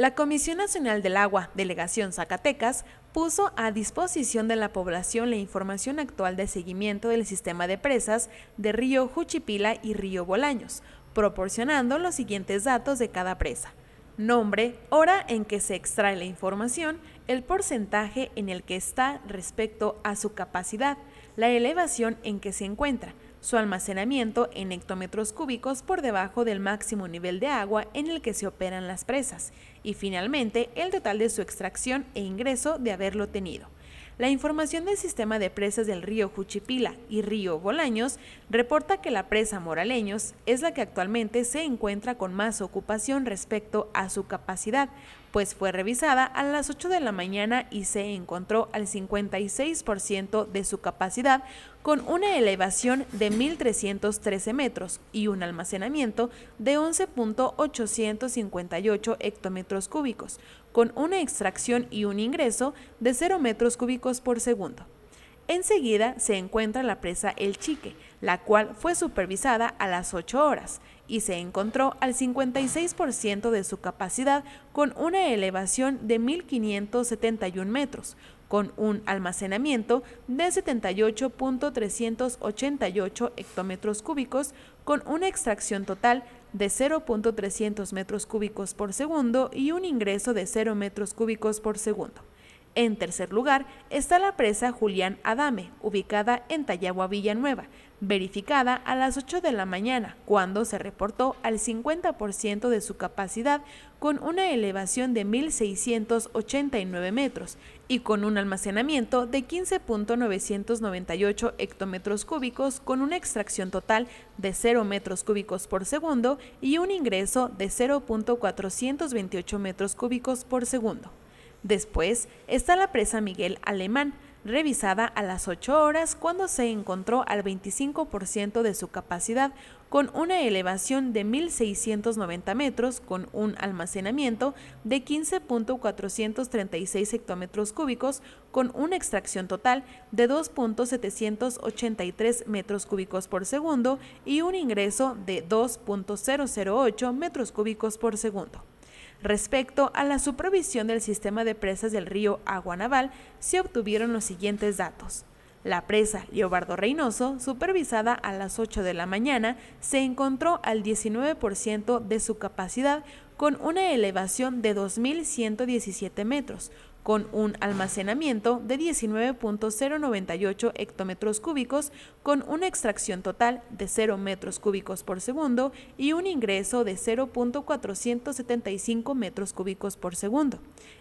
la Comisión Nacional del Agua, Delegación Zacatecas, puso a disposición de la población la información actual de seguimiento del sistema de presas de Río Juchipila y Río Bolaños, proporcionando los siguientes datos de cada presa. Nombre, hora en que se extrae la información, el porcentaje en el que está respecto a su capacidad, la elevación en que se encuentra, su almacenamiento en hectómetros cúbicos por debajo del máximo nivel de agua en el que se operan las presas y finalmente el total de su extracción e ingreso de haberlo tenido. La información del sistema de presas del río Juchipila y río Bolaños reporta que la presa Moraleños es la que actualmente se encuentra con más ocupación respecto a su capacidad, pues fue revisada a las 8 de la mañana y se encontró al 56% de su capacidad con una elevación de 1.313 metros y un almacenamiento de 11.858 hectómetros cúbicos, con una extracción y un ingreso de 0 metros cúbicos por segundo. Enseguida se encuentra la presa El Chique, la cual fue supervisada a las 8 horas y se encontró al 56% de su capacidad con una elevación de 1.571 metros, con un almacenamiento de 78.388 hectómetros cúbicos, con una extracción total de 0.300 metros cúbicos por segundo y un ingreso de 0 metros cúbicos por segundo. En tercer lugar está la presa Julián Adame, ubicada en Tallagua Villanueva, verificada a las 8 de la mañana, cuando se reportó al 50% de su capacidad con una elevación de 1.689 metros y con un almacenamiento de 15.998 hectómetros cúbicos con una extracción total de 0 metros cúbicos por segundo y un ingreso de 0.428 metros cúbicos por segundo. Después está la presa Miguel Alemán, revisada a las 8 horas cuando se encontró al 25% de su capacidad, con una elevación de 1.690 metros, con un almacenamiento de 15.436 hectómetros cúbicos, con una extracción total de 2.783 metros cúbicos por segundo y un ingreso de 2.008 metros cúbicos por segundo. Respecto a la supervisión del sistema de presas del río Aguanaval, se obtuvieron los siguientes datos. La presa Leobardo Reynoso, supervisada a las 8 de la mañana, se encontró al 19% de su capacidad con una elevación de 2.117 metros, con un almacenamiento de 19.098 hectómetros cúbicos, con una extracción total de 0 metros cúbicos por segundo y un ingreso de 0.475 metros cúbicos por segundo.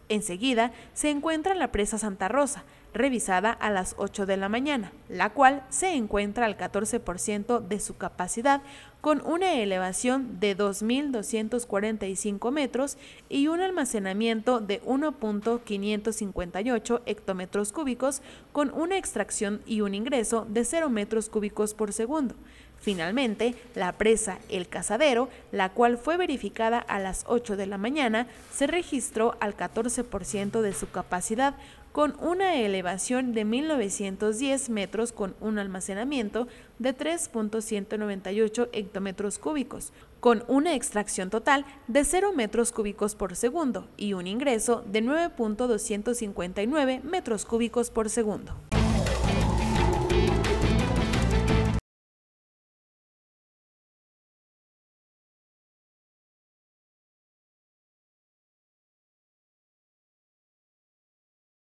Enseguida se encuentra la presa Santa Rosa, revisada a las 8 de la mañana, la cual se encuentra al 14% de su capacidad con una elevación de 2.245 metros y un almacenamiento de 1.558 hectómetros cúbicos con una extracción y un ingreso de 0 metros cúbicos por segundo. Finalmente, la presa El Cazadero, la cual fue verificada a las 8 de la mañana, se registró al 14% de su capacidad, con una elevación de 1910 metros con un almacenamiento de 3.198 hectómetros cúbicos, con una extracción total de 0 metros cúbicos por segundo y un ingreso de 9.259 metros cúbicos por segundo.